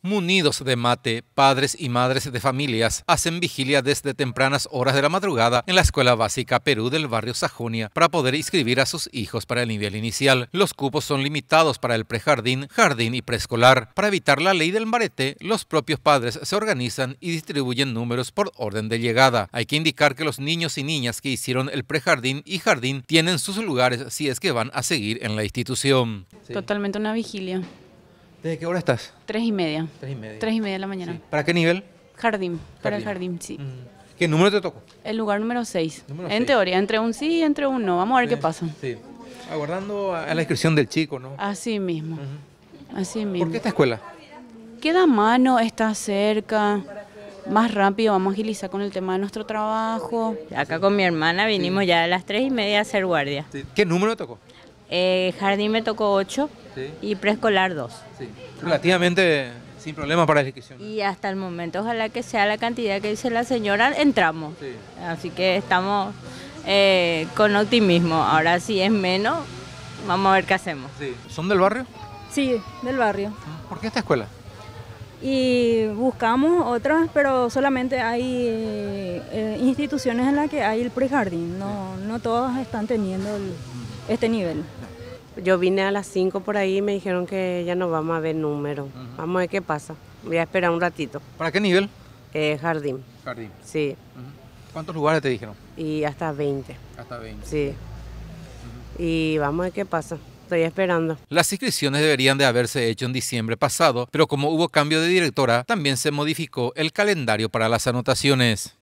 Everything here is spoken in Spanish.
Munidos de mate, padres y madres de familias hacen vigilia desde tempranas horas de la madrugada en la Escuela Básica Perú del barrio Sajonia para poder inscribir a sus hijos para el nivel inicial. Los cupos son limitados para el prejardín, jardín y preescolar. Para evitar la ley del marete, los propios padres se organizan y distribuyen números por orden de llegada. Hay que indicar que los niños y niñas que hicieron el prejardín y jardín tienen sus lugares si es que van a seguir en la institución. Totalmente una vigilia. ¿Desde qué hora estás? Tres y media. Tres y media. Tres y media de la mañana. ¿Para qué nivel? Jardín, para el jardín, sí. Mm. ¿Qué número te tocó? El lugar número seis. En teoría, entre un sí y entre un no. Vamos a ver qué pasa. Sí. Aguardando a la inscripción del chico, ¿no? Así mismo. Así mismo. ¿Por qué esta escuela? Queda mano, está cerca más rápido vamos a agilizar con el tema de nuestro trabajo. Acá con mi hermana vinimos ya a las tres y media a hacer guardia. ¿Qué número tocó? Eh, jardín me tocó ocho y preescolar 2. Sí. Relativamente sin problema para la inscripción. Y hasta el momento, ojalá que sea la cantidad que dice la señora, entramos. Así que estamos eh, con optimismo. Ahora si es menos, vamos a ver qué hacemos. ¿Son del barrio? Sí, del barrio. ¿Por qué esta escuela? Y buscamos otras, pero solamente hay eh, instituciones en las que hay el prejardín. No, no todas están teniendo este nivel. Yo vine a las 5 por ahí y me dijeron que ya no vamos a ver número. Vamos a ver qué pasa. Voy a esperar un ratito. ¿Para qué nivel? Eh, jardín. Jardín. Sí. ¿Cuántos lugares te dijeron? Y hasta 20. Hasta 20. Sí. Y vamos a ver qué pasa. Estoy esperando. Las inscripciones deberían de haberse hecho en diciembre pasado, pero como hubo cambio de directora, también se modificó el calendario para las anotaciones.